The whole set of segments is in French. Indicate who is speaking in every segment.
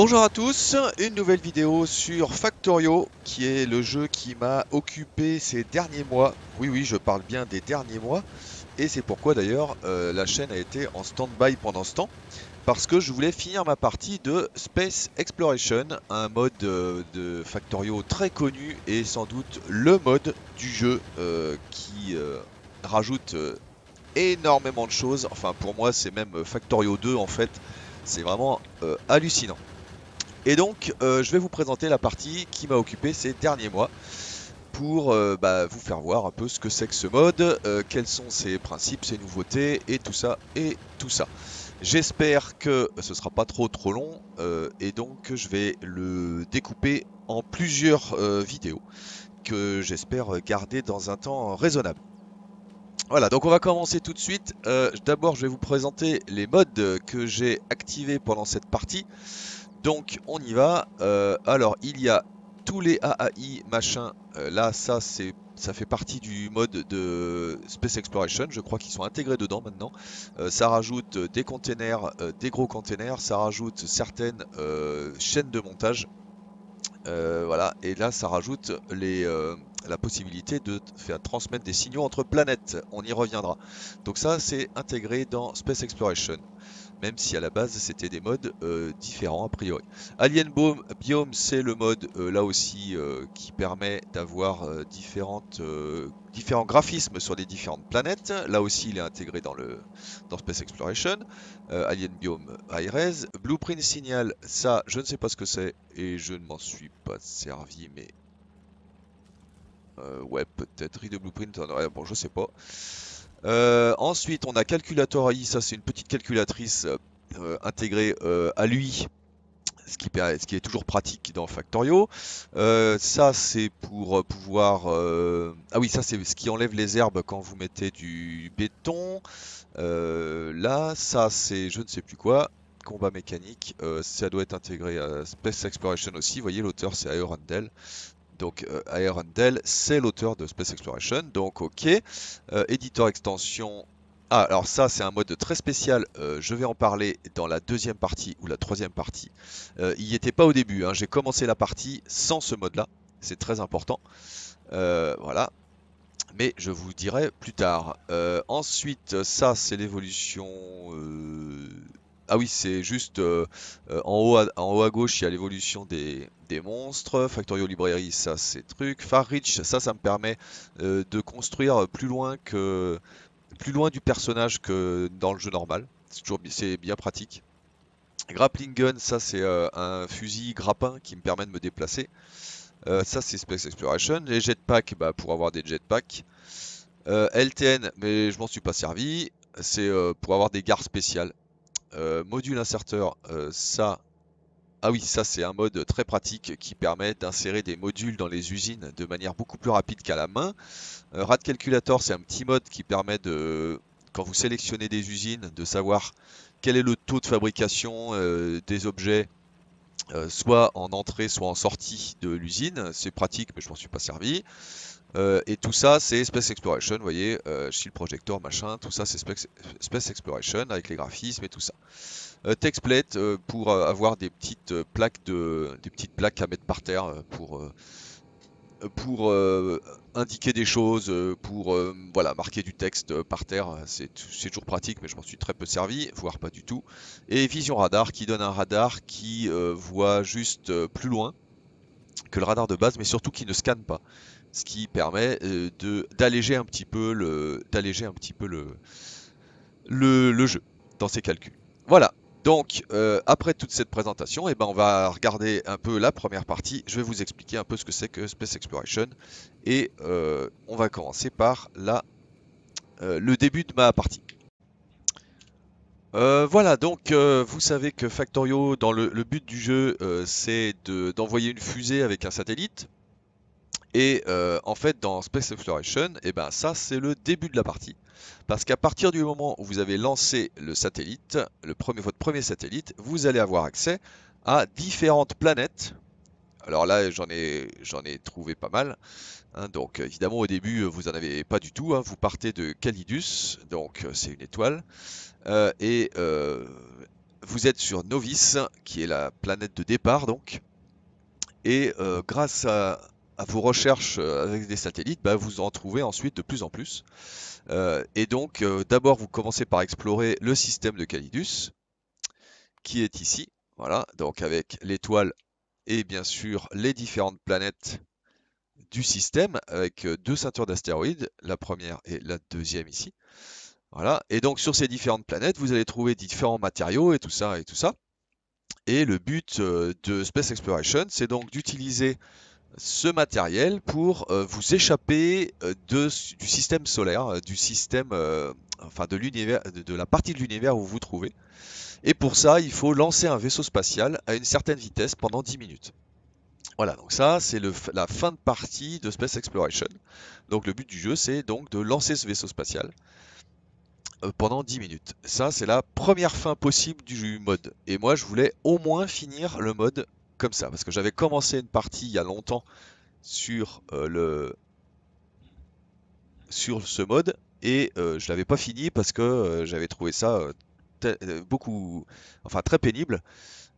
Speaker 1: Bonjour à tous, une nouvelle vidéo sur Factorio, qui est le jeu qui m'a occupé ces derniers mois. Oui, oui, je parle bien des derniers mois, et c'est pourquoi d'ailleurs euh, la chaîne a été en stand-by pendant ce temps, parce que je voulais finir ma partie de Space Exploration, un mode euh, de Factorio très connu, et sans doute le mode du jeu euh, qui rajoute énormément de choses. Enfin, pour moi, c'est même Factorio 2, en fait. C'est vraiment hallucinant. Et donc, euh, je vais vous présenter la partie qui m'a occupé ces derniers mois pour euh, bah, vous faire voir un peu ce que c'est que ce mode, euh, quels sont ses principes, ses nouveautés et tout ça et tout ça. J'espère que ce sera pas trop trop long et donc je vais le découper en plusieurs vidéos que j'espère garder dans un temps raisonnable. Voilà, donc on va commencer tout de suite. D'abord, je vais vous présenter les modes que j'ai activés pendant cette partie. Donc on y va. Euh, alors il y a tous les AAI machin. Euh, là ça c'est ça fait partie du mode de Space Exploration, je crois qu'ils sont intégrés dedans maintenant. Euh, ça rajoute des containers, des gros containers, ça rajoute certaines chaînes de montage. voilà, et là ça rajoute la possibilité de faire transmettre des signaux entre planètes, on y reviendra. Donc ça c'est intégré dans Space Exploration même si à la base c'était des modes euh, différents a priori. Alien Biome, c'est le mode euh, là aussi euh, qui permet d'avoir différents graphismes sur les différentes planètes. Là aussi, il est intégré dans, le, Space Exploration. Alien Biome Aires. Blueprint Signal, ça, je ne sais pas ce que c'est et je ne m'en suis pas servi, mais. ouais, peut-être. de Blueprint, bon, je sais pas. Euh, ensuite, on a Calculator AI, ça c'est une petite calculatrice euh, euh, intégrée à lui, ce qui, est toujours pratique dans Factorio. ça c'est pour pouvoir... Ah oui, ça c'est ce qui enlève les herbes quand vous mettez du béton. là, ça c'est je ne sais plus quoi. Combat mécanique, ça doit être intégré à Space Exploration aussi. Vous voyez, l'auteur c'est Aerondel. Donc Aaron euh, Dell, c'est l'auteur de Space Exploration, donc ok. Euh, éditeur extension ah, alors ça, c'est un mode très spécial. Euh, je vais en parler dans la deuxième partie ou la troisième partie. il n'y était pas au début. Hein. J'ai commencé la partie sans ce mode-là. C'est très important. voilà. Mais je vous dirai plus tard. ensuite, ça, c'est l'évolution ah oui, c'est juste euh, euh, en, haut à, gauche, il y a l'évolution des, monstres. Factorio Librairie, ça c'est truc. Far Reach, ça, ça me permet euh, de construire plus loin, que, plus loin du personnage que dans le jeu normal. C'est toujours bien pratique. Grappling Gun, ça c'est un fusil grappin qui me permet de me déplacer. ça c'est Space Exploration. Les jetpacks, bah, pour avoir des jetpacks. LTN, mais je m'en suis pas servi. C'est pour avoir des gares spéciales. Euh, module inserteur, euh, ça, ah oui, ça c'est un mode très pratique qui permet d'insérer des modules dans les usines de manière beaucoup plus rapide qu'à la main. Euh, Rad Calculator, c'est un petit mode qui permet de, quand vous sélectionnez des usines, de savoir quel est le taux de fabrication des objets, soit en entrée, soit en sortie de l'usine. C'est pratique, mais je ne m'en suis pas servi. Euh, et tout ça, c'est Space Exploration, vous voyez, euh, Shield Projector, machin, tout ça, c'est Space, Exploration avec les graphismes et tout ça. Euh, plate euh, pour avoir des petites plaques de, des petites plaques à mettre par terre pour pour indiquer des choses, pour voilà marquer du texte par terre, c'est toujours pratique, mais je m'en suis très peu servi, voire pas du tout. Et Vision Radar qui donne un radar qui voit juste plus loin que le radar de base, mais surtout qui ne scanne pas ce qui permet euh, d'alléger un petit peu le d'alléger un petit peu le, le, jeu dans ses calculs. Voilà. Donc euh, après toute cette présentation, et eh ben, on va regarder un peu la première partie. Je vais vous expliquer un peu ce que c'est que Space Exploration et euh, on va commencer par le début de ma partie. voilà, donc vous savez que Factorio, dans le, but du jeu, c'est d'envoyer une fusée avec un satellite et euh, en fait, dans Space Exploration, et eh ben ça c'est le début de la partie. Parce qu'à partir du moment où vous avez lancé le satellite, le premier, votre premier satellite, vous allez avoir accès à différentes planètes. Alors là, j'en ai, j'en ai trouvé pas mal. Hein. donc évidemment, au début, vous n'en avez pas du tout. Hein. vous partez de Calidus, donc c'est une étoile. Euh, et euh, vous êtes sur Novice, qui est la planète de départ donc. Et grâce à, à vos recherches euh, avec des satellites, bah, vous en trouvez ensuite de plus en plus. Euh, et donc, euh, d'abord, vous commencez par explorer le système de Calidus, qui est ici, voilà, donc avec l'étoile et bien sûr les différentes planètes du système, avec deux ceintures d'astéroïdes, la première et la deuxième ici. Voilà, et donc sur ces différentes planètes, vous allez trouver différents matériaux et tout ça et tout ça. Et le but de Space Exploration, c'est donc d'utiliser ce matériel pour euh, vous échapper euh, du système solaire, euh, du système, enfin de l'univers, de, la partie de l'univers où vous vous trouvez. Et pour ça, il faut lancer un vaisseau spatial à une certaine vitesse pendant 10 minutes. Voilà, donc ça c'est la fin de partie de Space Exploration. Donc le but du jeu c'est donc de lancer ce vaisseau spatial pendant 10 minutes. Ça, c'est la première fin possible du mode. Et moi, je voulais au moins finir le mode comme ça, parce que j'avais commencé une partie il y a longtemps sur euh, le sur ce mode et euh, je l'avais pas fini parce que euh, j'avais trouvé ça beaucoup, enfin très pénible,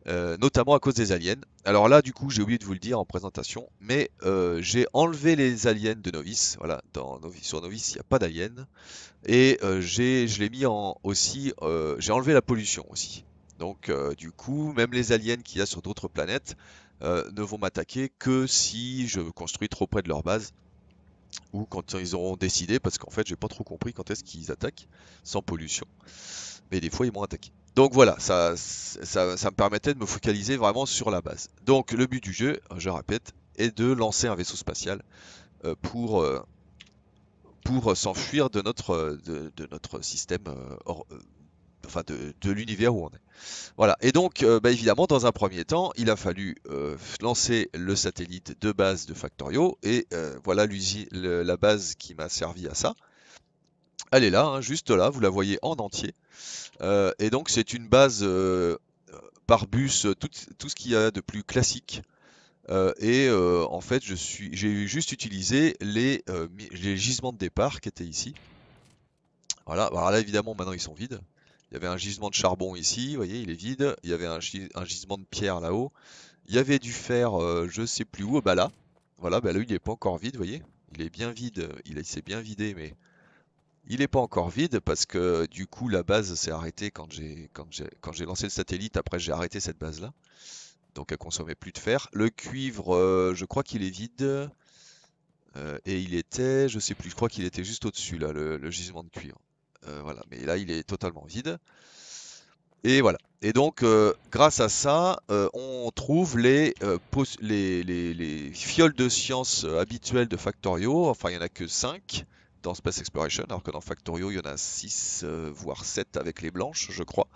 Speaker 1: notamment à cause des aliens. Alors là, du coup, j'ai oublié de vous le dire en présentation, mais j'ai enlevé les aliens de novice. Voilà, dans novice, sur novice, il n'y a pas d'aliens et j'ai je l'ai mis en aussi, j'ai enlevé la pollution aussi. Donc euh, du coup, même les aliens qu'il y a sur d'autres planètes euh, ne vont m'attaquer que si je construis trop près de leur base ou quand ils auront décidé, parce qu'en fait j'ai pas trop compris quand est-ce qu'ils attaquent sans pollution. Mais des fois ils m'ont attaqué. Donc voilà, ça, ça, me permettait de me focaliser vraiment sur la base. Donc le but du jeu, je répète, est de lancer un vaisseau spatial euh, pour, pour s'enfuir de notre, de notre système enfin de, l'univers où on est. Voilà. Et donc, euh, bah, évidemment, dans un premier temps, il a fallu euh, lancer le satellite de base de Factorio, et euh, voilà la base qui m'a servi à ça. Elle est là, hein, juste là, vous la voyez en entier. et donc, c'est une base par bus, tout, ce qu'il y a de plus classique. et en fait, j'ai juste utilisé les, les gisements de départ qui étaient ici. Voilà, alors là évidemment maintenant ils sont vides. Il y avait un gisement de charbon ici, vous voyez, il est vide. Il y avait un, gisement de pierre là-haut. Il y avait du fer, euh, je sais plus où, bah là. Voilà, bah là, il n'est pas encore vide, vous voyez. Il est bien vide, il s'est bien vidé, mais il n'est pas encore vide parce que du coup, la base s'est arrêtée quand j'ai lancé le satellite. Après, j'ai arrêté cette base-là. Donc, elle consommait plus de fer. Le cuivre, euh, je crois qu'il est vide. Euh, et il était, je sais plus, je crois qu'il était juste au-dessus, là, le gisement de cuivre. Euh, voilà, mais là, il est totalement vide. Et voilà. Et donc, euh, grâce à ça, euh, on trouve les, fioles de science habituelles de Factorio. Enfin, il n'y en a que 5 dans Space Exploration, alors que dans Factorio, il y en a 6, voire 7 avec les blanches, je crois.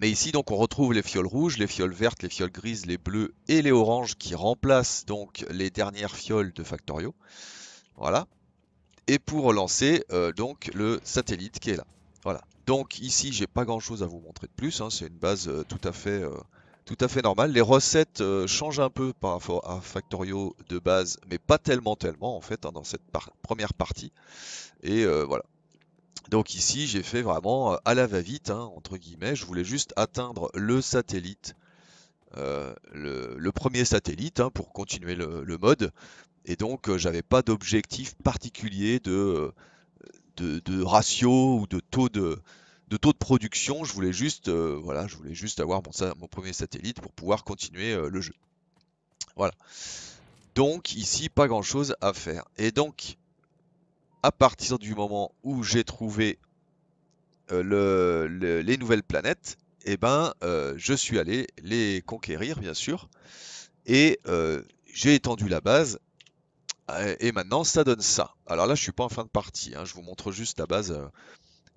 Speaker 1: Mais ici, donc, on retrouve les fioles rouges, les fioles vertes, les fioles grises, les bleues et les oranges qui remplacent donc les dernières fioles de Factorio. Voilà et pour lancer euh, donc le satellite qui est là. Voilà. Donc ici, j'ai pas grand chose à vous montrer de plus. Hein. C'est une base euh, tout à fait euh, tout à fait normale. Les recettes changent un peu par rapport à Factorio de base, mais pas tellement tellement en fait hein, dans cette première partie. Et voilà. Donc ici, j'ai fait vraiment à la va-vite hein, entre guillemets. Je voulais juste atteindre le satellite. le, premier satellite pour continuer le, le, mode. Et donc, euh, j'avais pas d'objectif particulier euh, de, de, ratio ou de taux de, de taux de production. Je voulais juste, euh, voilà, je voulais juste avoir mon, mon premier satellite pour pouvoir continuer le jeu. Voilà. Donc ici, pas grand chose à faire. Et donc, à partir du moment où j'ai trouvé le, les nouvelles planètes, eh ben, je suis allé les conquérir, bien sûr. Et j'ai étendu la base euh, et maintenant, ça donne ça. Alors là, je suis pas en fin de partie. Hein. Je vous montre juste euh,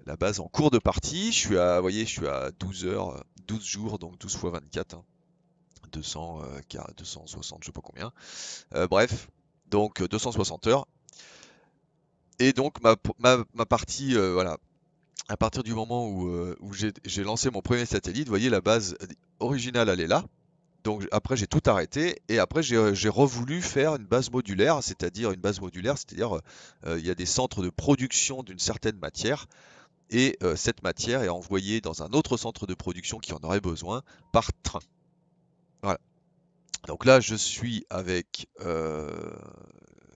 Speaker 1: la base, en cours de partie. Je suis à, voyez, je suis à 12 heures, 12 jours, donc 12 fois 24. 260, hein. euh, je sais pas combien. bref, donc 260 heures. Et donc ma, partie, voilà, à partir du moment où, où j'ai lancé mon premier satellite, vous voyez la base originale, elle est là. Donc après j'ai tout arrêté et après euh, j'ai revoulu faire une base modulaire, c'est-à-dire une base modulaire, c'est-à-dire euh, euh, il y a des centres de production d'une certaine matière et cette matière est envoyée dans un autre centre de production qui en aurait besoin par train. Voilà. Donc là je suis avec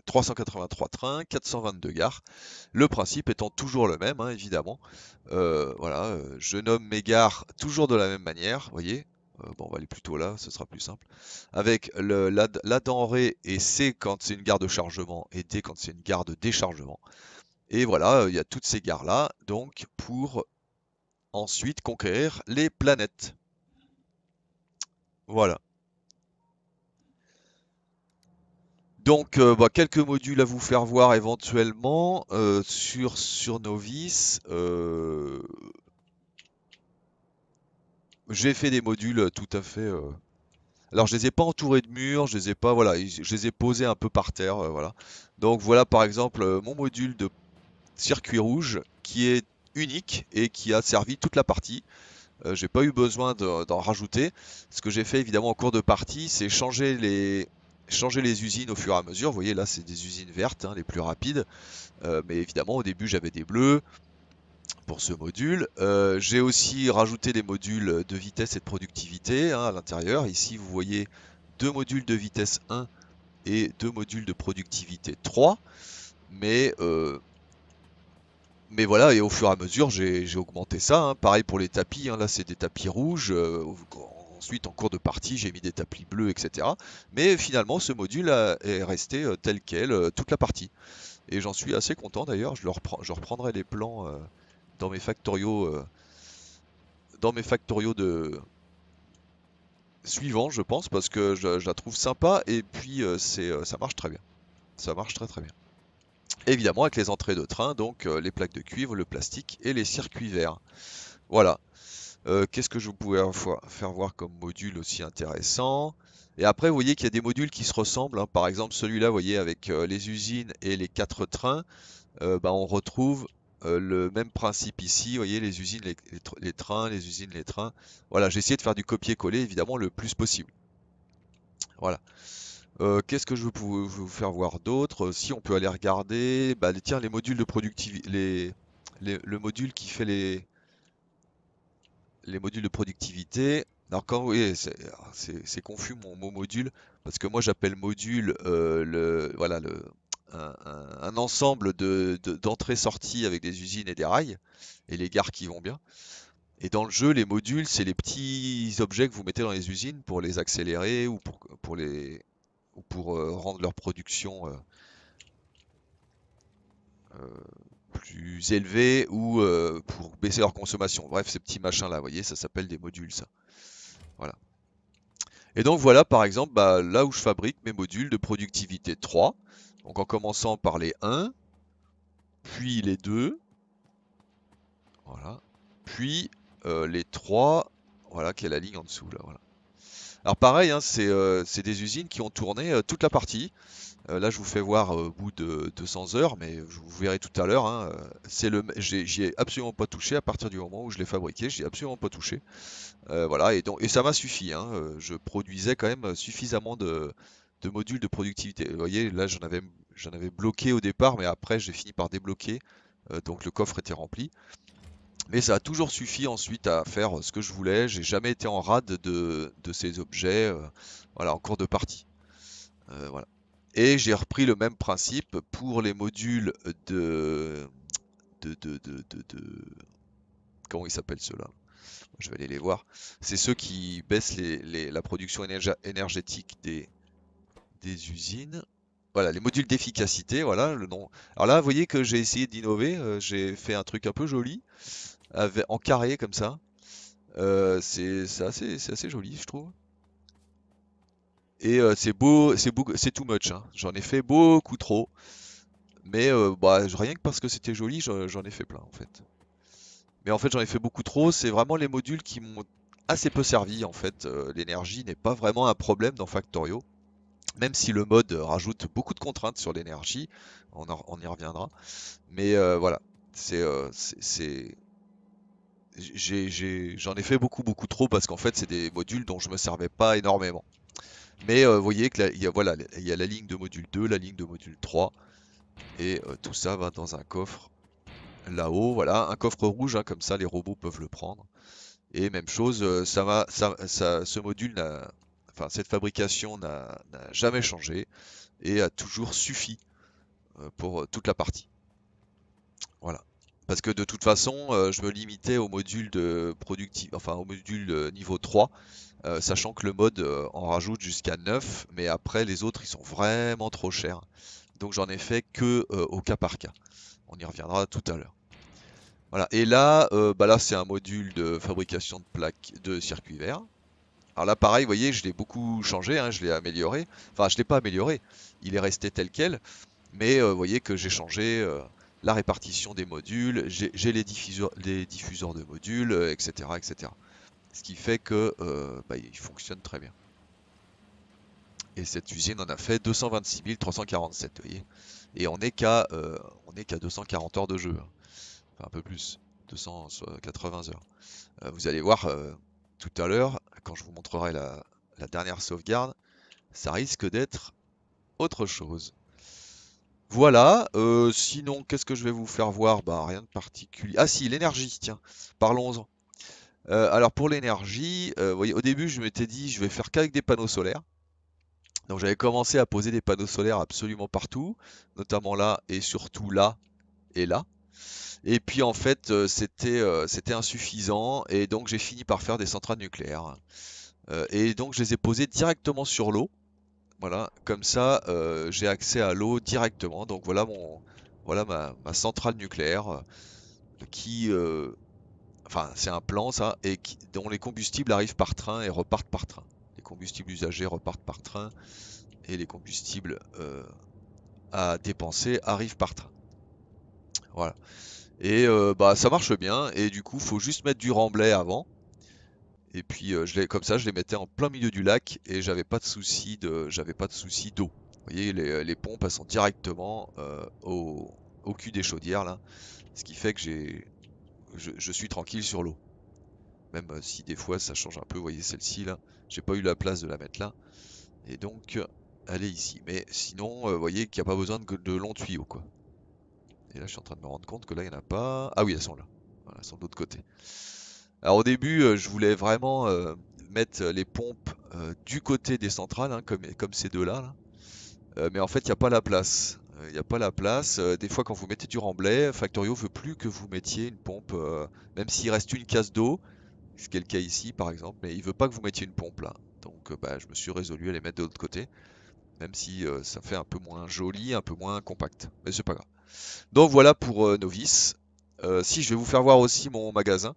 Speaker 1: 383 trains, 422 gares. Le principe étant toujours le même, hein, évidemment. voilà, je nomme mes gares toujours de la même manière, vous voyez, euh, bon, on va aller plutôt là, ce sera plus simple. Avec la, denrée et C quand c'est une gare de chargement et D quand c'est une gare de déchargement. Et voilà, il y a toutes ces gares-là, donc pour ensuite conquérir les planètes. Voilà. Donc, euh, bah, quelques modules à vous faire voir éventuellement euh, sur, sur Novice. Euh, j'ai fait des modules euh, tout à fait. Euh. Alors, je les ai pas entourés de murs, je les ai pas, voilà, je les ai posés un peu par terre, euh, voilà. Donc voilà, par exemple, mon module de circuit rouge qui est unique et qui a servi toute la partie. Euh, j'ai pas eu besoin d'en rajouter. Ce que j'ai fait évidemment en cours de partie, c'est changer les changer les usines au fur et à mesure. Vous voyez là, c'est des usines vertes, hein, les plus rapides. mais évidemment, au début, j'avais des bleus pour ce module. Euh, j'ai aussi rajouté des modules de vitesse et de productivité hein, à l'intérieur. Ici, vous voyez deux modules de vitesse 1 et deux modules de productivité 3. Mais, euh, mais voilà, et au fur et à mesure, j'ai augmenté ça. Hein. Pareil pour les tapis, hein. là c'est des tapis rouges. Euh, ensuite, en cours de partie, j'ai mis des tapis bleus, etc. Mais finalement, ce module est resté tel quel toute la partie. Et j'en suis assez content d'ailleurs, je, je, reprendrai les plans dans mes factoriaux, euh, dans mes factoriaux de suivants, je pense, parce que je, la trouve sympa et puis euh, c'est, euh, ça marche très bien. Ça marche très très bien. Évidemment avec les entrées de train, donc les plaques de cuivre, le plastique et les circuits verts. Voilà. Qu'est-ce que je vous pouvais faire voir comme module aussi intéressant et après, vous voyez qu'il y a des modules qui se ressemblent. Hein. Par exemple, celui-là, vous voyez, avec les usines et les quatre trains, bah, on retrouve euh, le même principe ici, vous voyez, les usines, les, trains, les usines, les trains. Voilà, j'ai essayé de faire du copier-coller, évidemment, le plus possible. Voilà. Euh, qu'est-ce que je peux vous faire voir d'autre euh, Si on peut aller regarder, bah, tiens, les modules de productivité, les, le module qui fait les, les modules de productivité. Alors quand vous voyez, c'est confus mon mot module, parce que moi j'appelle module le, voilà, le, un, ensemble d'entrées-sorties avec des usines et des rails, et les gares qui vont bien. Et dans le jeu, les modules, c'est les petits objets que vous mettez dans les usines pour les accélérer ou pour, les, pour euh, rendre leur production euh, euh, plus élevée ou pour baisser leur consommation. Bref, ces petits machins là, vous voyez, ça s'appelle des modules, ça. Voilà. Et donc voilà, par exemple, bah, là où je fabrique mes modules de productivité 3. Donc en commençant par les 1, puis les 2, voilà, puis euh, les 3, voilà, qui est la ligne en dessous, là, voilà. Alors pareil, hein, euh, c'est des usines qui ont tourné euh, toute la partie. là, je vous fais voir au bout de 200 heures, mais je vous verrez tout à l'heure. Hein, le, j'y ai, absolument pas touché à partir du moment où je l'ai fabriqué. J'y ai absolument pas touché. voilà, et donc et ça m'a suffi. Hein, je produisais quand même suffisamment de, de modules de productivité. Vous voyez, là j'en avais, j'en avais bloqué au départ, mais après j'ai fini par débloquer, euh, donc le coffre était rempli. Mais ça a toujours suffi ensuite à faire euh, ce que je voulais, j'ai jamais été en rade de, ces objets, euh, voilà, en cours de partie. voilà. Et j'ai repris le même principe pour les modules de... de, de, de, de comment ils s'appellent ceux-là Je vais aller les voir. C'est ceux qui baissent la production énergétique des, des usines. Voilà, les modules d'efficacité, voilà le nom. Alors là, vous voyez que j'ai essayé d'innover, euh, j'ai fait un truc un peu joli, en carré comme ça. Euh, c'est assez, joli, je trouve. Et euh, c'est beau, c'est c'est too much. Hein. J'en ai fait beaucoup trop. Mais bah, rien que parce que c'était joli, j'en ai fait plein en fait. Mais en fait, j'en ai fait beaucoup trop. C'est vraiment les modules qui m'ont assez peu servi en fait. L'énergie n'est pas vraiment un problème dans Factorio même si le mode euh, rajoute beaucoup de contraintes sur l'énergie, on, y reviendra. Mais euh, voilà, c'est, euh, j'en ai, fait beaucoup, beaucoup trop parce qu'en fait, c'est des modules dont je me servais pas énormément. Mais vous voyez que il y a voilà, il y la ligne de module 2, la ligne de module 3, et tout ça va dans un coffre là-haut. Voilà, un coffre rouge, hein, comme ça, les robots peuvent le prendre. Et même chose, ça, va, ce module n'a cette fabrication n'a jamais changé et a toujours suffi euh, pour euh, toute la partie. Voilà. Parce que de toute façon, euh, je me limitais au module de productif, enfin au module niveau 3, sachant que le mode en rajoute jusqu'à 9, mais après les autres ils sont vraiment trop chers. Donc j'en ai fait que au cas par cas. On y reviendra tout à l'heure. Voilà. Et là, bah là c'est un module de fabrication de plaques de circuits verts. Alors là, pareil, vous voyez, je l'ai beaucoup changé, hein, je l'ai amélioré. Enfin, je ne l'ai pas amélioré, il est resté tel quel. Mais euh, vous voyez que j'ai changé euh, la répartition des modules, j'ai les diffuseurs, de modules, etc., euh, etc. Ce qui fait que bah, il fonctionne très bien. Et cette usine en a fait 226 347, vous voyez. Et on n'est qu'à 240 heures de jeu. Hein. Enfin, un peu plus, 280 heures. vous allez voir tout à l'heure, quand je vous montrerai la, dernière sauvegarde, ça risque d'être autre chose. Voilà, euh, sinon, qu'est-ce que je vais vous faire voir Bah, rien de particulier. Ah si, l'énergie, tiens, parlons-en. Euh, alors, pour l'énergie, euh, voyez, au début, je m'étais dit, je vais faire qu'avec des panneaux solaires. Donc, j'avais commencé à poser des panneaux solaires absolument partout, notamment là, et surtout là, et là. Et puis en fait, euh, euh, c'était insuffisant et donc j'ai fini par faire des centrales nucléaires. Euh, et donc je les ai posées directement sur l'eau. Voilà, comme ça j'ai accès à l'eau directement. Donc voilà mon voilà ma, centrale nucléaire qui enfin c'est un plan ça, et dont les combustibles arrivent par train et repartent par train. Les combustibles usagés repartent par train et les combustibles à dépenser arrivent par train. Voilà. Et euh, bah ça marche bien. Et du coup, faut juste mettre du remblai avant. Et puis euh, comme ça, je les mettais en plein milieu du lac et j'avais pas de souci de, j'avais pas de souci d'eau. Vous voyez, les, euh, pompes ponts passant directement au, cul des chaudières là, ce qui fait que j'ai, je, suis tranquille sur l'eau. Même si des fois ça change un peu. Vous voyez celle-ci là, j'ai pas eu la place de la mettre là. Et donc elle est ici. Mais sinon, vous voyez qu'il n'y a pas besoin de, de longs tuyaux quoi là, je suis en train de me rendre compte que là, il n'y en a pas. Ah oui, elles sont là. elles sont de l'autre côté. Alors au début, euh, je voulais vraiment euh, mettre les pompes euh, du côté des centrales, hein, comme, ces deux-là. mais en fait, il n'y a pas la place. Il n'y a pas la place. des fois, quand vous mettez du remblai, Factorio veut plus que vous mettiez une pompe, même s'il reste une case d'eau, ce qui est le cas ici par exemple, mais il veut pas que vous mettiez une pompe là. Donc bah, je me suis résolu à les mettre de l'autre côté, même si ça fait un peu moins joli, un peu moins compact. Mais c'est pas grave. Donc voilà pour euh, novice. Euh, si je vais vous faire voir aussi mon magasin,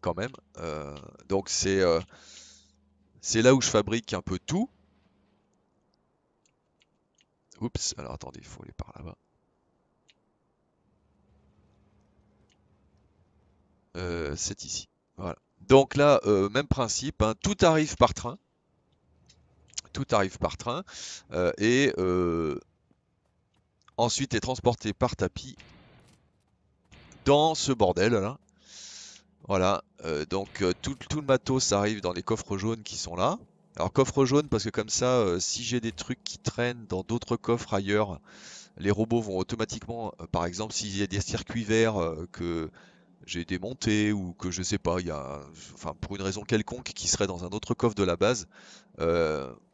Speaker 1: quand même. Euh, donc c'est là où je fabrique un peu tout. Oups, alors attendez, il faut aller par là-bas. c'est ici. Voilà. Donc là, même principe, hein. tout arrive par train tout arrive par train. et ensuite est transporté par tapis dans ce bordel là. Voilà, euh, donc euh, tout, le matos arrive dans les coffres jaunes qui sont là. Alors coffre jaune parce que comme ça, euh, si j'ai des trucs qui traînent dans d'autres coffres ailleurs, les robots vont automatiquement, par exemple s'il y a des circuits verts que j'ai démontés ou que je sais pas, il y a, enfin pour une raison quelconque qui serait dans un autre coffre de la base,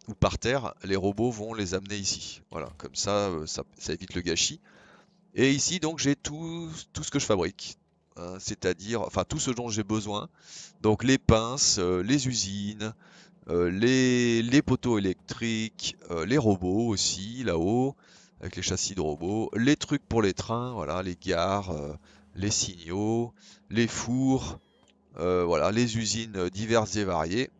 Speaker 1: ou par terre, les robots vont les amener ici. Voilà, comme euh, ça, ça, évite le gâchis. Et ici, donc, j'ai tout, tout ce que je fabrique. Hein, c'est-à-dire, enfin, tout ce dont j'ai besoin. Donc, les pinces, euh, les usines, euh, les, les, poteaux électriques, les robots aussi, là-haut, avec les châssis de robots, les trucs pour les trains, voilà, les gares, les signaux, les fours, voilà, les usines diverses et variées.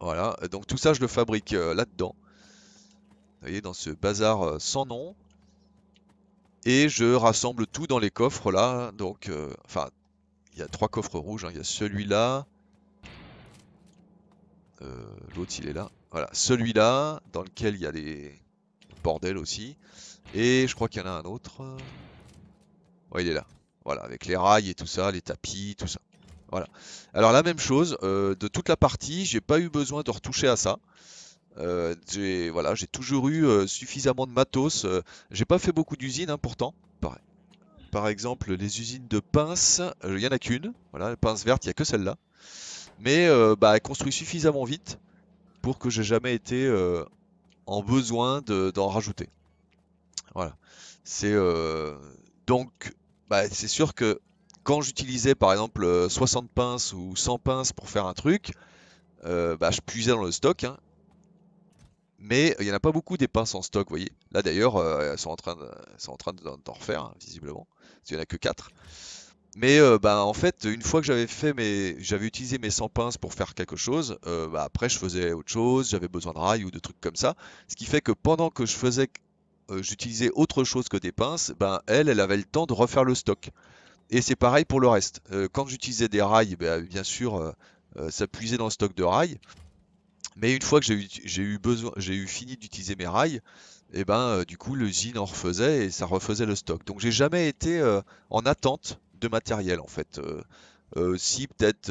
Speaker 1: Voilà, euh, donc tout ça je le fabrique euh, là-dedans. Vous voyez, dans ce bazar euh, sans nom. Et je rassemble tout dans les coffres là. Donc, enfin, il y a trois coffres rouges. Hein. Il y a celui-là. L'autre il est là. Voilà, celui-là, dans lequel il y a des bordels aussi. Et je crois qu'il y en a un autre. Ouais, il est là. Voilà, avec les rails et tout ça, les tapis, tout ça. Voilà. Alors la même chose, euh, de toute la partie, j'ai pas eu besoin de retoucher à ça. Euh, j'ai voilà, j'ai toujours eu euh, suffisamment de matos. j'ai pas fait beaucoup d'usines hein, pourtant. Par, exemple, les usines de pinces, il y en a qu'une. Voilà, pince verte, il y a que celle-là. Mais bah, construit suffisamment vite pour que j'ai jamais été en besoin d'en rajouter. Voilà. C'est donc bah, c'est sûr que quand j'utilisais par exemple 60 euh, pinces ou 100 pinces pour faire un truc, euh, bah, je puisais dans le stock. Hein. Mais euh, il n'y en a pas beaucoup des pinces en stock, vous voyez. Là d'ailleurs, elles sont en train d'en de, refaire, hein, visiblement. il n'y en a que 4. Mais bah, en fait, une fois que j'avais fait utilisé mes 100 pinces pour faire quelque chose, bah, après je faisais autre chose, j'avais besoin de rails ou de trucs comme ça. Ce qui fait que pendant que je faisais j'utilisais autre chose que des pinces, ben, elle, elle avait le temps de refaire le stock. Et c'est pareil pour le reste. Euh, quand j'utilisais des rails, bah, bien sûr, euh, euh, ça puisait dans le stock de rails. Mais une fois que j'ai eu, besoin, j'ai eu fini d'utiliser mes rails, et eh ben du coup l'usine en refaisait et ça refaisait le stock. Donc j'ai jamais été en attente de matériel en fait. si peut-être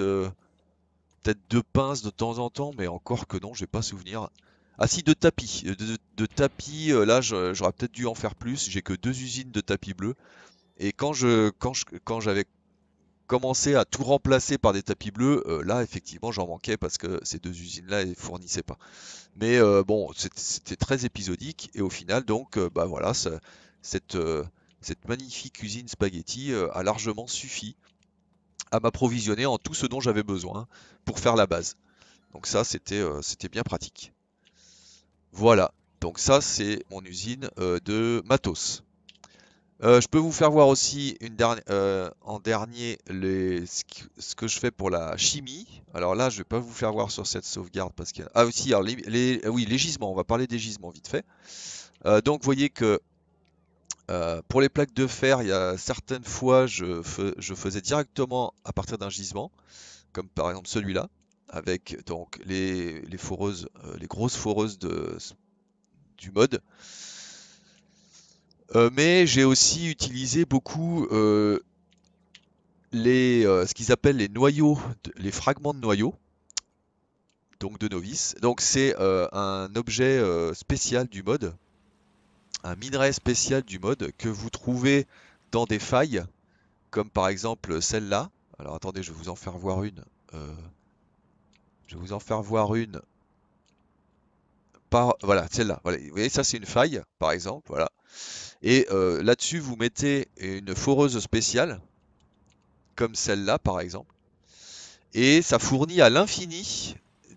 Speaker 1: peut deux pinces de temps en temps, mais encore que non, je n'ai pas souvenir. Ah si, de tapis. De, tapis, là j'aurais peut-être dû en faire plus. J'ai que deux usines de tapis bleus. Et quand je quand quand j'avais commencé à tout remplacer par des tapis bleus, euh, là effectivement j'en manquais parce que ces deux usines-là ne fournissaient pas. Mais euh, bon, c'était très épisodique et au final donc euh, bah voilà, cette, cette magnifique usine spaghetti a largement suffi à m'approvisionner en tout ce dont j'avais besoin pour faire la base. Donc ça c'était c'était bien pratique. Voilà, donc ça c'est mon usine de matos. Euh, je peux vous faire voir aussi euh, en dernier ce que je fais pour la chimie. Alors là, je ne vais pas vous faire voir sur cette sauvegarde parce qu'il Ah aussi, les, euh, oui, les gisements, on va parler des gisements vite fait. donc vous voyez que pour les plaques de fer, il y a certaines fois, je, faisais directement à partir d'un gisement, comme par exemple celui-là, avec donc les, foreuses, les grosses foreuses du mode. Euh, mais j'ai aussi utilisé beaucoup euh, les, euh, ce qu'ils appellent les noyaux, les fragments de noyaux, donc de novice. Donc c'est un objet spécial du mode, un minerai spécial du mode que vous trouvez dans des failles, comme par exemple celle-là. Alors attendez, je vais vous en faire voir une. je vais vous en faire voir une. Par, voilà, celle-là. Vous voyez, ça c'est une faille, par exemple. Voilà. Et euh, là-dessus, vous mettez une foreuse spéciale, comme celle-là par exemple, et ça fournit à l'infini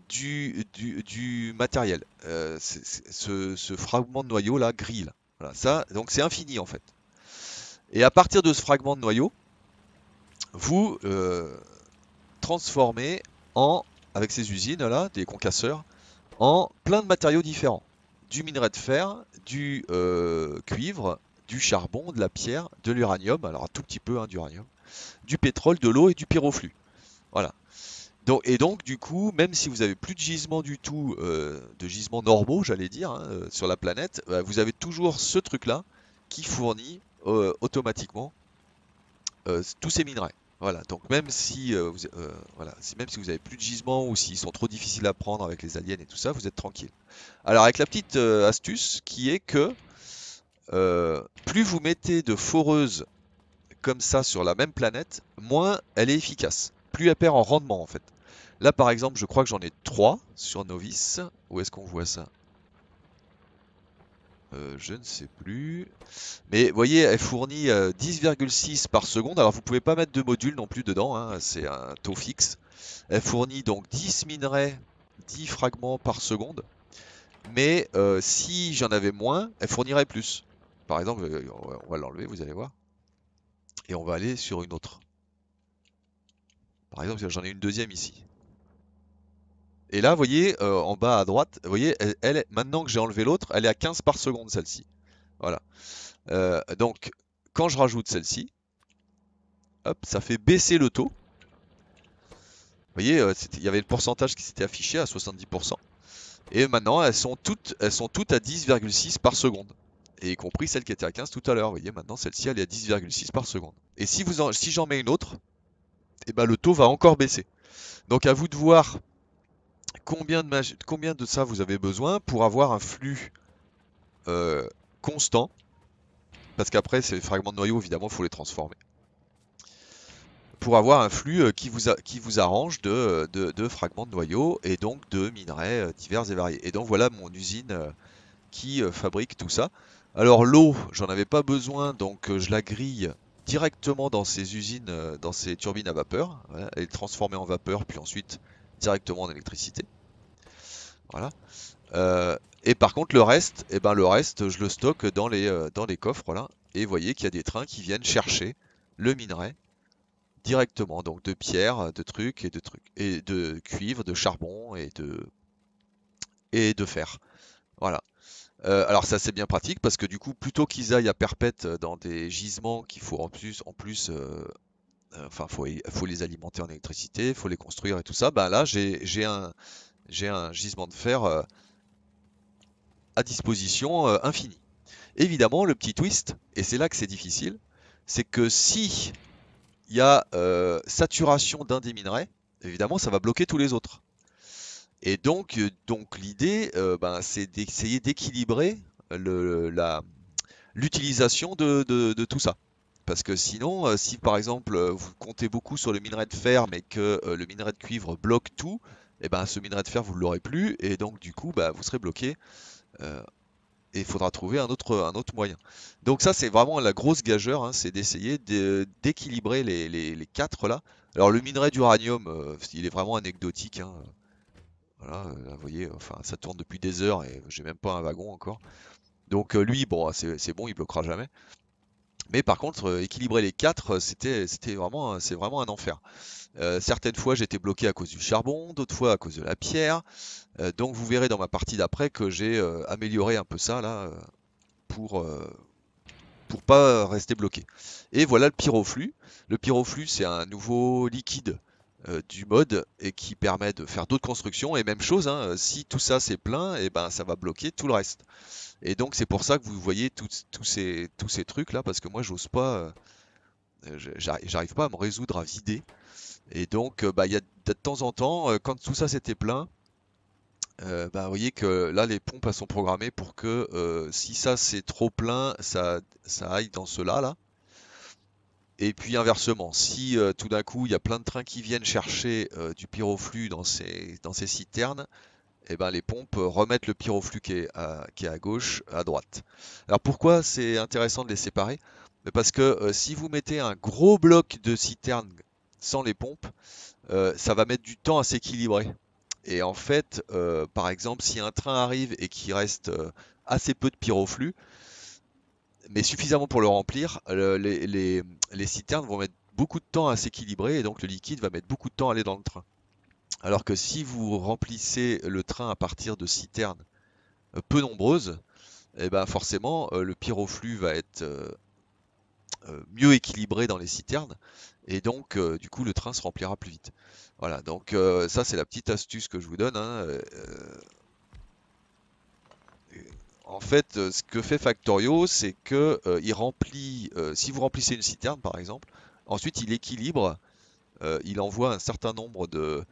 Speaker 1: du, matériel. Euh, ce, fragment de noyau là, grille. ça, donc c'est infini en fait. Et à partir de ce fragment de noyau, vous euh, transformez en, avec ces usines là, des concasseurs, en plein de matériaux différents du minerai de fer, du euh, cuivre, du charbon, de la pierre, de l'uranium, alors un tout petit peu hein, d'uranium, du pétrole, de l'eau et du pyroflux. Voilà. Donc, et donc, du coup, même si vous n'avez plus de gisements du tout, euh, de gisements normaux, j'allais dire, hein, euh, sur la planète, vous avez toujours ce truc-là qui fournit automatiquement tous ces minerais. Voilà, donc même si, euh, vous, euh, voilà, même si vous avez plus de gisements ou s'ils sont trop difficiles à prendre avec les aliens et tout ça, vous êtes tranquille. Alors avec la petite euh, astuce qui est que plus vous mettez de foreuses comme ça sur la même planète, moins elle est efficace. Plus elle perd en rendement en fait. Là par exemple, je crois que j'en ai 3 sur novice. Où est-ce qu'on voit ça euh, je ne sais plus. Mais vous voyez, elle fournit 10,6 euh, par seconde. Alors vous pouvez pas mettre de module non plus dedans, hein. c'est un taux fixe. Elle fournit donc 10 minerais, 10 fragments par seconde. Mais euh, si j'en avais moins, elle fournirait plus. Par exemple, on va l'enlever, vous allez voir. Et on va aller sur une autre. Par exemple, j'en ai une deuxième ici. Et là, vous voyez, euh, en bas à droite, vous voyez, maintenant que j'ai enlevé l'autre, elle est à 15 par seconde, celle-ci. Voilà. Euh, donc, quand je rajoute celle-ci, hop, ça fait baisser le taux. Vous voyez, euh, il y avait le pourcentage qui s'était affiché à 70%. Et maintenant, elles sont toutes, elles sont toutes à 10,6 par seconde. Et y compris celle qui était à 15 tout à l'heure. Vous voyez, maintenant, celle-ci, elle est à 10,6 par seconde. Et si, si j'en mets une autre, et eh ben, le taux va encore baisser. Donc à vous de voir combien de, ça vous avez besoin pour avoir un flux euh, constant Parce qu'après, ces fragments de noyaux, évidemment, il faut les transformer. Pour avoir un flux euh, qui vous, arrange de, fragments de noyaux et donc de minerais euh, divers et variés. Et donc voilà mon usine qui fabrique tout ça. Alors l'eau, j'en avais pas besoin, donc je la grille directement dans ces usines, dans ces turbines à vapeur. Hein. elle est transformée en vapeur, puis ensuite directement en électricité. Voilà. Euh, et par contre le reste, eh ben, le reste je le stocke dans les, euh, dans les coffres Et vous voyez qu'il y a des trains qui viennent chercher le minerai directement, donc de pierre, de trucs et de trucs et de cuivre, de charbon et de et de fer. Voilà. Euh, alors ça c'est bien pratique parce que du coup plutôt qu'ils aillent à perpète dans des gisements qu'il faut en plus en plus euh, enfin, faut, faut les alimenter en électricité, faut les construire et tout ça. Bah là, j'ai un, gisement de fer euh, à disposition euh, infini. Évidemment, le petit twist, et c'est là que c'est difficile, c'est que si il y a saturation d'un des minerais, évidemment, ça va bloquer tous les autres. Et donc, l'idée, ben, c'est d'essayer d'équilibrer l'utilisation de tout ça. Parce que sinon, euh, si par exemple euh, vous comptez beaucoup sur le minerai de fer, mais que euh, le minerai de cuivre bloque tout, et eh ben ce minerai de fer vous ne l'aurez plus, et donc du coup bah, vous serez bloqué. et il faudra trouver un autre, moyen. Donc ça c'est vraiment la grosse gageur hein, c'est d'essayer d'équilibrer les, les, quatre là. Alors le minerai d'uranium, il est vraiment anecdotique. Hein. Voilà, vous voyez, enfin ça tourne depuis des heures et j'ai même pas un wagon encore. Donc lui, bon, c'est bon, il bloquera jamais. Mais par contre, euh, équilibrer les quatre, euh, c'était vraiment, c'est vraiment un enfer. Euh, certaines fois, j'étais bloqué à cause du charbon, d'autres fois à cause de la pierre. donc, vous verrez dans ma partie d'après que j'ai amélioré un peu ça là pour pour pas rester bloqué. Et voilà le pyroflux. Le pyroflux, c'est un nouveau liquide euh, du mode et qui permet de faire d'autres constructions. Et même chose, hein, si tout ça c'est plein, et eh ben ça va bloquer tout le reste. Et donc c'est pour ça que vous voyez tous ces, tous ces trucs là, parce que moi j'ose pas, euh, euh, j'arrive pas à me résoudre à vider. Et donc bah, il y a, de temps en temps, quand tout ça c'était plein, bah, vous voyez que là les pompes elles sont programmées pour que si ça c'est trop plein, ça, ça aille dans cela là. Et puis inversement, si euh, tout d'un coup il y a plein de trains qui viennent chercher euh, du pyroflux dans ces, dans ces citernes, eh ben, les pompes remettent le pyroflux qui est, à, gauche à droite. Alors pourquoi c'est intéressant de les séparer ben, Parce que euh, si vous mettez un gros bloc de citernes sans les pompes, ça va mettre du temps à s'équilibrer. Et en fait, par exemple, si un train arrive et qu'il reste assez peu de pyroflux, mais suffisamment pour le remplir. les, citernes vont mettre beaucoup de temps à s'équilibrer et donc le liquide va mettre beaucoup de temps à aller dans le train. Alors que si vous remplissez le train à partir de citernes euh, peu nombreuses, eh ben forcément euh, le pyroflux va être euh, mieux équilibré dans les citernes et donc du coup le train se remplira plus vite. Voilà, donc ça c'est la petite astuce que je vous donne. Hein, en fait, euh, ce que fait Factorio, c'est que euh, il remplit, euh, si vous remplissez une citerne par exemple, ensuite il équilibre, il envoie un certain nombre de,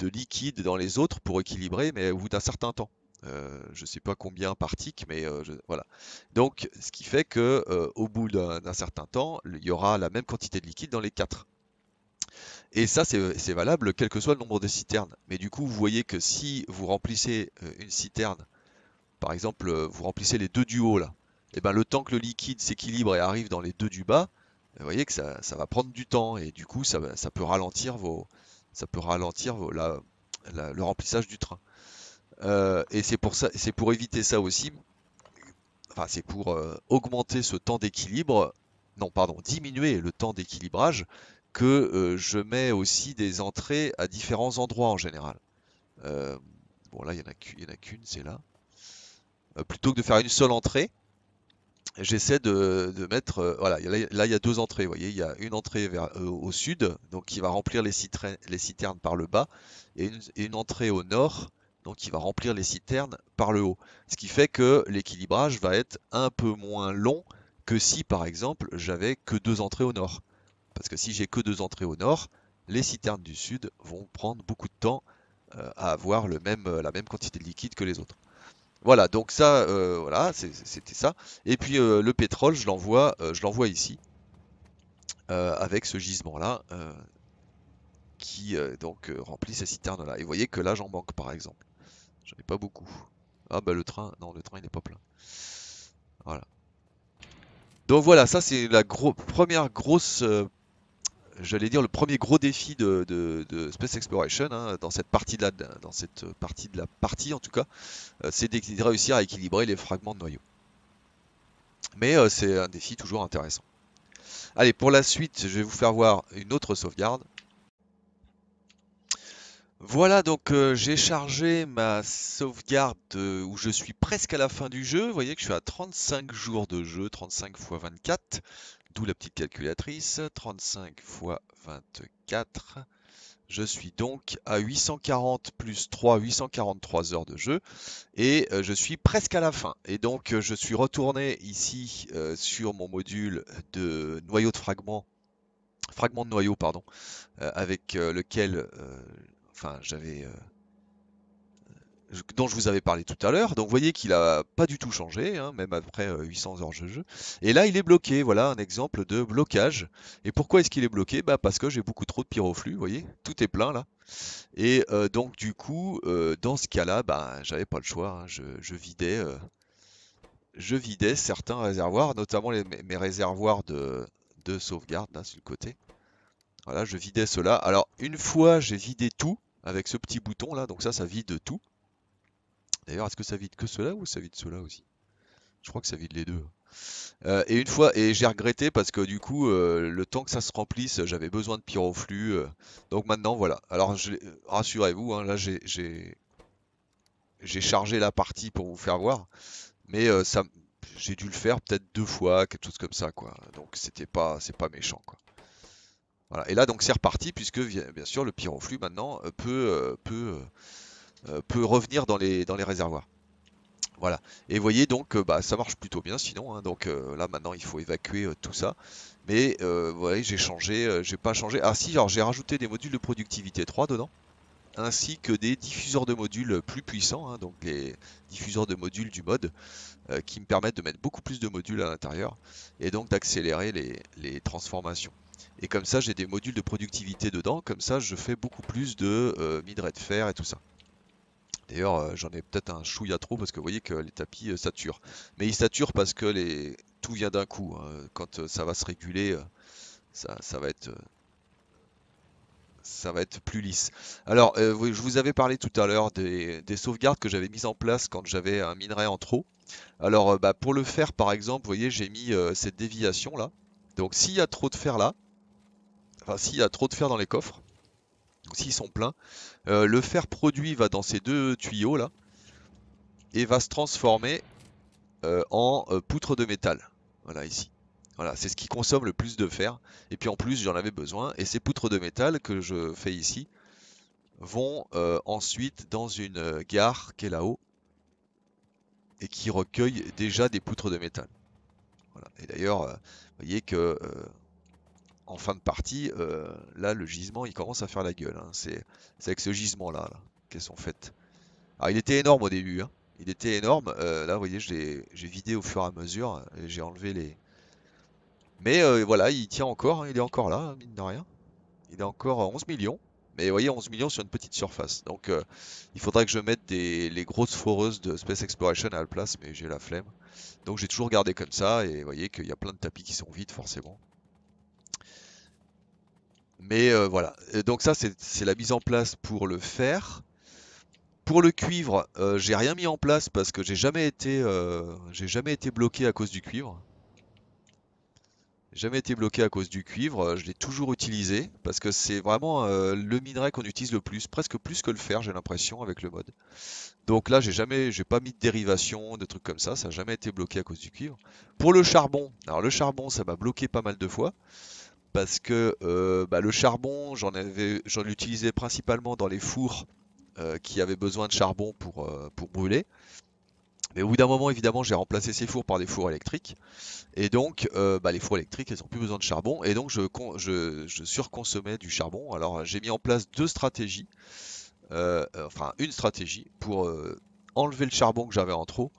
Speaker 1: liquides dans les autres pour équilibrer, mais au bout d'un certain temps. je ne sais pas combien par tic, mais voilà. Donc, ce qui fait que au bout d'un certain temps, il y aura la même quantité de liquide dans les quatre. Et ça, c'est valable quel que soit le nombre de citernes. Mais du coup, vous voyez que si vous remplissez une citerne par exemple, euh, vous remplissez les deux du haut là, et eh ben le temps que le liquide s'équilibre et arrive dans les deux du bas, vous voyez que ça, va prendre du temps et du coup ça, peut ralentir vos, ça peut ralentir le remplissage du train. Euh, et c'est pour ça, c'est pour éviter ça aussi. Enfin, c'est pour euh, augmenter ce temps d'équilibre, non pardon, diminuer le temps d'équilibrage que je mets aussi des entrées à différents endroits en général. bon là il n'y en a qu'une, c'est là. Euh, plutôt que de faire une seule entrée, j'essaie de, mettre, euh, voilà, là, il y a deux entrées, vous voyez, il y a une entrée vers, euh, au sud, donc qui va remplir les, citernes, par le bas, et une, entrée au nord, donc qui va remplir les citernes par le haut. Ce qui fait que l'équilibrage va être un peu moins long que si, par exemple, j'avais que deux entrées au nord. Parce que si j'ai que deux entrées au nord, les citernes du sud vont prendre beaucoup de temps à avoir la même quantité de liquide que les autres. Voilà, donc ça, euh, voilà, c'était ça. Et puis euh, le pétrole, je l'envoie, euh, je l'envoie ici avec ce gisement là qui donc remplit ces citerne là. Et vous voyez que là j'en manque par exemple. J'en ai pas beaucoup. Ah bah le train, non le train il n'est pas plein. Voilà. Donc voilà, ça c'est la première grosse j'allais dire, le premier gros défi de, Space Exploration, hein, dans, cette partie de la, dans cette partie de la partie en tout cas, euh, c'est de réussir à équilibrer les fragments de noyaux. Mais euh, c'est un défi toujours intéressant. Allez, pour la suite, je vais vous faire voir une autre sauvegarde. Voilà, donc euh, j'ai chargé ma sauvegarde où je suis presque à la fin du jeu. Vous voyez que je suis à 35 jours de jeu, 35 x 24. D'où la petite calculatrice. 35 fois 24. Je suis donc à 840 plus 3, 843 heures de jeu. Et euh, je suis presque à la fin. Et donc euh, je suis retourné ici euh, sur mon module de noyau de fragments. Fragment de noyau, pardon. avec lequel enfin j'avais dont je vous avais parlé tout à l'heure. Donc vous voyez qu'il n'a pas du tout changé, hein, même après 800 euh, heures de jeu. Et là, il est bloqué. Voilà un exemple de blocage. Et pourquoi est-ce qu'il est bloqué bah, Parce que j'ai beaucoup trop de pyroflux, vous voyez Tout est plein là. Et euh, donc du coup, euh, dans ce cas-là, bah, j'avais pas le choix. Hein. Je, vidais... je vidais certains réservoirs, notamment mes réservoirs de, de sauvegarde, là, sur le côté. Voilà, je vidais cela. Alors, une fois j'ai vidé tout, avec ce petit bouton là, donc ça, ça vide tout. D'ailleurs, est-ce que ça vide que cela ou ça vide cela aussi Je crois que ça vide les deux. Euh, et une fois, et j'ai regretté parce que du coup, euh, le temps que ça se remplisse, j'avais besoin de pyroflux. Euh. donc maintenant, voilà. Alors, rassurez-vous, hein, là, j'ai chargé la partie pour vous faire voir. Mais ça, j'ai dû le faire peut-être deux fois, quelque chose comme ça, quoi. Donc, c'était pas, c'est pas méchant, quoi. Voilà. Et là, donc, c'est reparti puisque, bien sûr, le pyroflux maintenant peut, peut euh, peut revenir dans les, réservoirs. Voilà. Et vous voyez donc, euh, bah, ça marche plutôt bien sinon. Hein. donc euh, là maintenant, il faut évacuer tout ça. Mais vous voyez, j'ai changé, j'ai pas changé. Ah si, genre j'ai rajouté des modules de productivité 3 dedans, ainsi que des diffuseurs de modules plus puissants, hein, donc les diffuseurs de modules du mode, qui me permettent de mettre beaucoup plus de modules à l'intérieur et donc d'accélérer les, les, transformations. Et comme ça, j'ai des modules de productivité dedans, comme ça, je fais beaucoup plus de minerai de fer et tout ça. D'ailleurs, euh, j'en ai peut-être un chouïa trop parce que vous voyez que les tapis euh, saturent. Mais ils saturent parce que tout vient d'un coup. Hein. Quand euh, ça va se réguler, ça, va être ça va être plus lisse. Alors, je vous avais parlé tout à l'heure des, sauvegardes que j'avais mises en place quand j'avais un minerai en trop. Alors, bah, pour le faire, par exemple, vous voyez, j'ai mis cette déviation là. Donc, s'il y a trop de fer là, enfin, s'il y a trop de fer dans les coffres, s'ils sont pleins, euh, le fer produit va dans ces deux tuyaux là et va se transformer euh, en poutres euh, poutre de métal. Voilà ici. Voilà, c'est ce qui consomme le plus de fer. Et puis en plus, j'en avais besoin. Et ces poutres de métal que je fais ici vont ensuite dans une gare qui est là-haut et qui recueille déjà des poutres de métal. Et d'ailleurs, vous voyez que en fin de partie, euh, là, le gisement, il commence à faire la gueule. Hein. C'est avec ce gisement-là qu'elles sont faites. Alors, il était énorme au début. Hein. Il était énorme. Euh, là, vous voyez, j'ai vidé au fur et à mesure. J'ai enlevé les... Mais euh, voilà, il tient encore. Hein. Il est encore là, mine de rien. Il est encore 11 millions. Mais vous voyez, 11 millions sur une petite surface. Donc, il faudrait que je mette des, les grosses foreuses de Space Exploration à la place, mais j'ai la flemme. Donc, j'ai toujours gardé comme ça. Et vous voyez qu'il y a plein de tapis qui sont vides, forcément. Mais euh, voilà, donc ça c'est la mise en place pour le fer. Pour le cuivre, euh, j'ai rien mis en place parce que j'ai jamais été euh, j'ai jamais été bloqué à cause du cuivre. Jamais été bloqué à cause du cuivre, je l'ai toujours utilisé parce que c'est vraiment le minerai qu'on utilise le plus, presque plus que le fer, j'ai l'impression avec le mode. Donc là, j'ai jamais j'ai pas mis de dérivation, de trucs comme ça, ça n'a jamais été bloqué à cause du cuivre. Pour le charbon, alors le charbon, ça m'a bloqué pas mal de fois parce que euh, bah, le charbon, j'en avais, j'en l'utilisais principalement dans les fours euh, qui avaient besoin de charbon euh, pour, brûler. Mais au bout d'un moment, évidemment, j'ai remplacé ces fours par des fours électriques. Et donc, bah, les fours électriques, ils n'ont plus besoin de charbon. Et donc, je, surconsommais du charbon. Alors, j'ai mis en place deux stratégies. enfin, une stratégie pour enlever le charbon que j'avais en trop.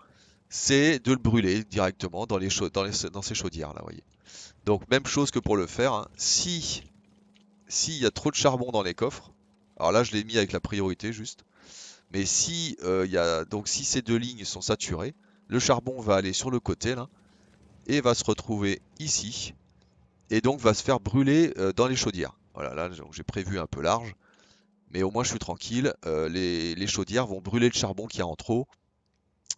Speaker 1: C'est de le brûler directement dans, dans ces chaudières, là, vous voyez. Donc même chose que pour le faire. Hein. si s'il y a trop de charbon dans les coffres, alors là je l'ai mis avec la priorité juste, mais si, il euh, y a, donc si ces deux lignes sont saturées, le charbon va aller sur le côté là, et va se retrouver ici, et donc va se faire brûler euh, dans les chaudières. Voilà, là j'ai prévu un peu large, mais au moins je suis tranquille, euh, les, les, chaudières vont brûler le charbon qu'il y a en trop,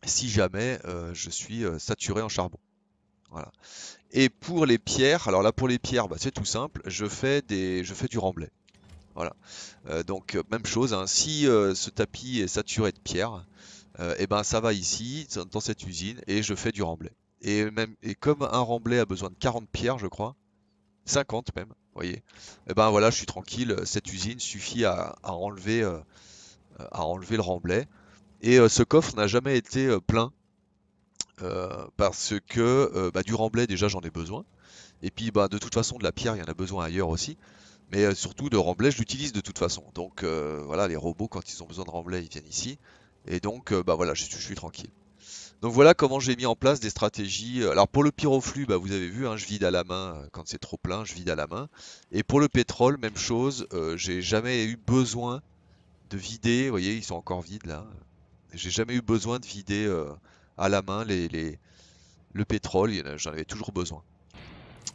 Speaker 1: si jamais je suis saturé en charbon. Et pour les pierres, alors là pour les pierres, bah, c'est tout simple, je fais, des, je fais du remblai. Voilà. Euh, donc euh, même chose, hein. si euh, ce tapis est saturé de pierres, eh ben ça va ici, dans cette usine, et je fais du remblai. Et, même, et comme un remblai a besoin de 40 pierres, je crois, 50 même, vous voyez, et eh ben voilà, je suis tranquille, cette usine suffit à, enlever, à enlever le remblai. Et ce coffre n'a jamais été plein, euh, parce que euh, bah, du remblai, déjà, j'en ai besoin. Et puis, bah, de toute façon, de la pierre, il y en a besoin ailleurs aussi. Mais euh, surtout, de remblai, je l'utilise de toute façon. Donc, voilà, les robots, quand ils ont besoin de remblai, ils viennent ici. Et donc, bah, voilà, je, suis tranquille. Donc voilà comment j'ai mis en place des stratégies. Alors pour le pyroflux, bah vous avez vu, hein, je vide à la main quand c'est trop plein, je vide à la main. Et pour le pétrole, même chose, j'ai jamais eu besoin de vider. Vous voyez, ils sont encore vides là. J'ai jamais eu besoin de vider à la main les, le pétrole, j'en avais toujours besoin.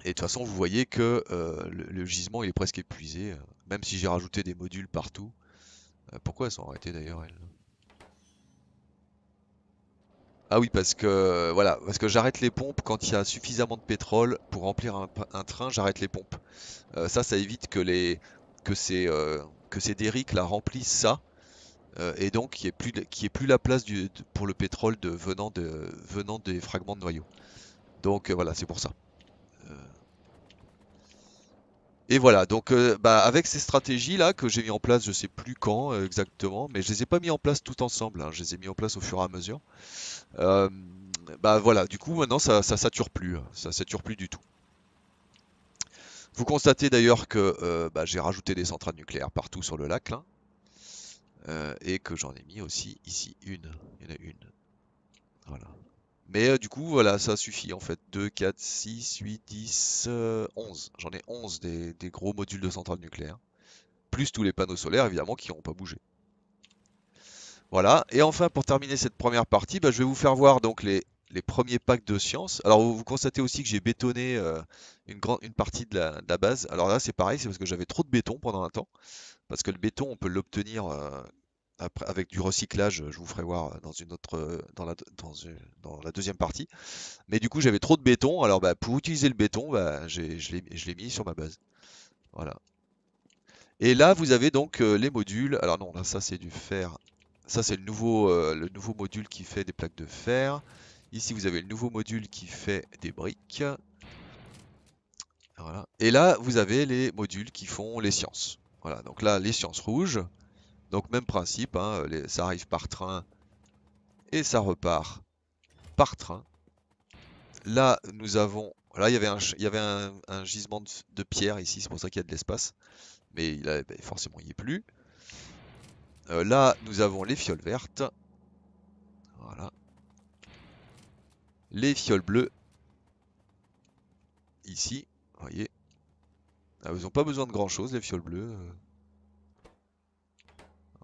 Speaker 1: Et de toute façon, vous voyez que euh, le, gisement il est presque épuisé, euh, même si j'ai rajouté des modules partout. Euh, pourquoi elles sont arrêtées d'ailleurs ah oui, parce que voilà, parce que j'arrête les pompes quand il y a suffisamment de pétrole pour remplir un, train, j'arrête les pompes. ça, ça évite que les que ces que ces dériques la remplissent ça euh, et donc qui est plus plus la place pour le pétrole venant des fragments de noyaux. Donc euh, voilà, c'est pour ça. Euh. Et voilà, donc bah, avec ces stratégies là que j'ai mis en place, je sais plus quand exactement, mais je les ai pas mis en place tout ensemble, hein. je les ai mis en place au fur et à mesure. bah voilà, du coup maintenant ça, ne sature plus, hein. ça sature plus du tout. Vous constatez d'ailleurs que bah, j'ai rajouté des centrales nucléaires partout sur le lac là, euh, et que j'en ai mis aussi ici une. Il y en a une. Voilà. Mais euh, du coup, voilà, ça suffit en fait. 2, 4, 6, 8, 10, 11. J'en ai 11 des, gros modules de centrale nucléaire. Plus tous les panneaux solaires, évidemment, qui n'ont pas bougé. Voilà. Et enfin, pour terminer cette première partie, bah, je vais vous faire voir donc les les premiers packs de sciences. Alors vous, constatez aussi que j'ai bétonné euh, une, grande, une partie de la, base. Alors là c'est pareil, c'est parce que j'avais trop de béton pendant un temps. Parce que le béton on peut l'obtenir euh, avec du recyclage, je vous ferai voir dans une autre euh, dans la, dans, la deuxième partie. Mais du coup j'avais trop de béton, alors bah, pour utiliser le béton, bah, je l'ai mis sur ma base. Voilà. Et là vous avez donc les modules. Alors non, là ça c'est du fer. Ça c'est le nouveau le nouveau module qui fait des plaques de fer. Ici, vous avez le nouveau module qui fait des briques. Et là, vous avez les modules qui font les sciences. Voilà, donc là, les sciences rouges. Donc même principe, hein, ça arrive par train et ça repart par train. Là, nous avons... Là, il y avait un, gisement de, pierre ici, c'est pour ça qu'il y a de l'espace. Mais ben, forcément, il n'y est plus. Euh, là, nous avons les fioles vertes. Voilà les fioles bleues ici. Voyez. elles ah, ils n'ont pas besoin de grand chose, les fioles bleues.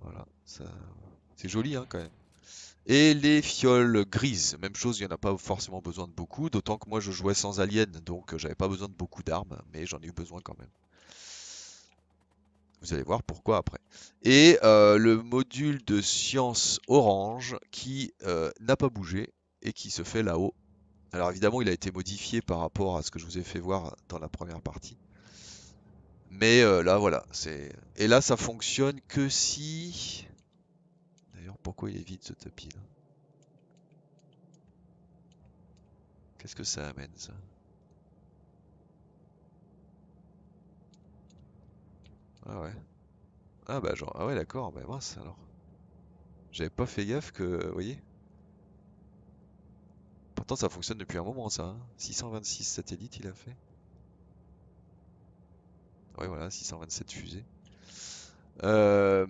Speaker 1: Voilà, c'est joli hein, quand même. Et les fioles grises, même chose, il n'y en a pas forcément besoin de beaucoup, d'autant que moi je jouais sans alien, donc euh, j'avais pas besoin de beaucoup d'armes, mais j'en ai eu besoin quand même. Vous allez voir pourquoi après. Et euh, le module de science orange qui euh, n'a pas bougé, et qui se fait là-haut. Alors évidemment, il a été modifié par rapport à ce que je vous ai fait voir dans la première partie. Mais euh, là, voilà. Et là, ça fonctionne que si... D'ailleurs, pourquoi il est vide ce tapis là Qu'est-ce que ça amène ça Ah ouais. Ah bah genre, ah ouais d'accord, bah mince alors. J'avais pas fait gaffe que, vous voyez Pourtant, ça fonctionne depuis un moment, ça. 626 hein. satellites, il a fait. Oui voilà, 627 fusées. Euh,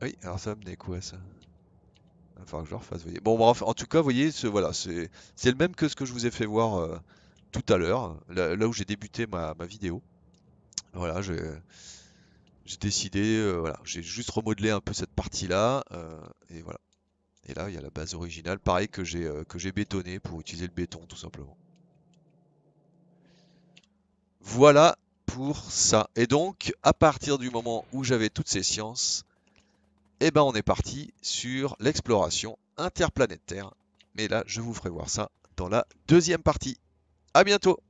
Speaker 1: ah oui, alors ça va mener quoi, ça Il va falloir que je refasse, voyez. Bon, en tout cas, vous voyez, c'est voilà, le même que ce que je vous ai fait voir euh, tout à l'heure, là, où j'ai débuté ma, vidéo. Voilà, j'ai décidé, euh, voilà, j'ai juste remodelé un peu cette partie-là, et voilà. Et là, il y a la base originale, pareil que j'ai euh, j'ai bétonné pour utiliser le béton tout simplement. Voilà pour ça. Et donc, à partir du moment où j'avais toutes ces sciences, eh ben on est parti sur l'exploration interplanétaire. Mais là, je vous ferai voir ça dans la deuxième partie. A bientôt